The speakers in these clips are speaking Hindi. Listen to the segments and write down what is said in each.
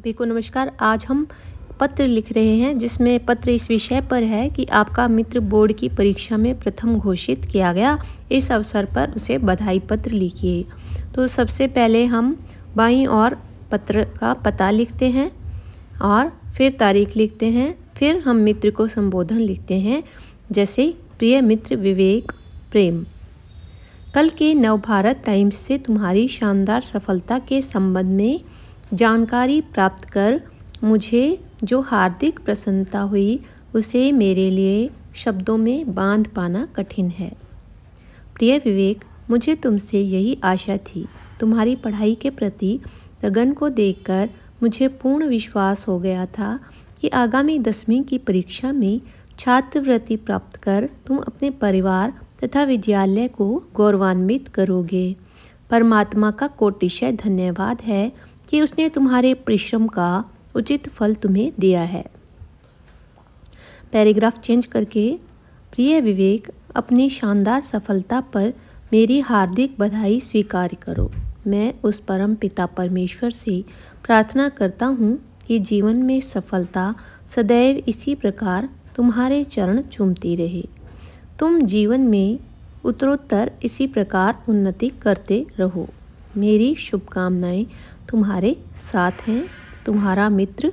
सभी को नमस्कार आज हम पत्र लिख रहे हैं जिसमें पत्र इस विषय पर है कि आपका मित्र बोर्ड की परीक्षा में प्रथम घोषित किया गया इस अवसर पर उसे बधाई पत्र लिखिए तो सबसे पहले हम बाईं और पत्र का पता लिखते हैं और फिर तारीख लिखते हैं फिर हम मित्र को संबोधन लिखते हैं जैसे प्रिय मित्र विवेक प्रेम कल के नवभारत टाइम्स से तुम्हारी शानदार सफलता के संबंध में जानकारी प्राप्त कर मुझे जो हार्दिक प्रसन्नता हुई उसे मेरे लिए शब्दों में बांध पाना कठिन है प्रिय विवेक मुझे तुमसे यही आशा थी तुम्हारी पढ़ाई के प्रति लगन को देखकर मुझे पूर्ण विश्वास हो गया था कि आगामी दसवीं की परीक्षा में छात्रवृत्ति प्राप्त कर तुम अपने परिवार तथा विद्यालय को गौरवान्वित करोगे परमात्मा का कोटिशय धन्यवाद है कि उसने तुम्हारे परिश्रम का उचित फल तुम्हें दिया है पैराग्राफ चेंज करके प्रिय विवेक अपनी शानदार सफलता पर मेरी हार्दिक बधाई स्वीकार करो मैं उस परम पिता परमेश्वर से प्रार्थना करता हूँ कि जीवन में सफलता सदैव इसी प्रकार तुम्हारे चरण चूमती रहे तुम जीवन में उत्तरोत्तर इसी प्रकार उन्नति करते रहो मेरी शुभकामनाएं तुम्हारे साथ हैं तुम्हारा मित्र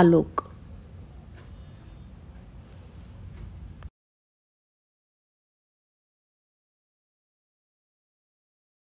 आलोक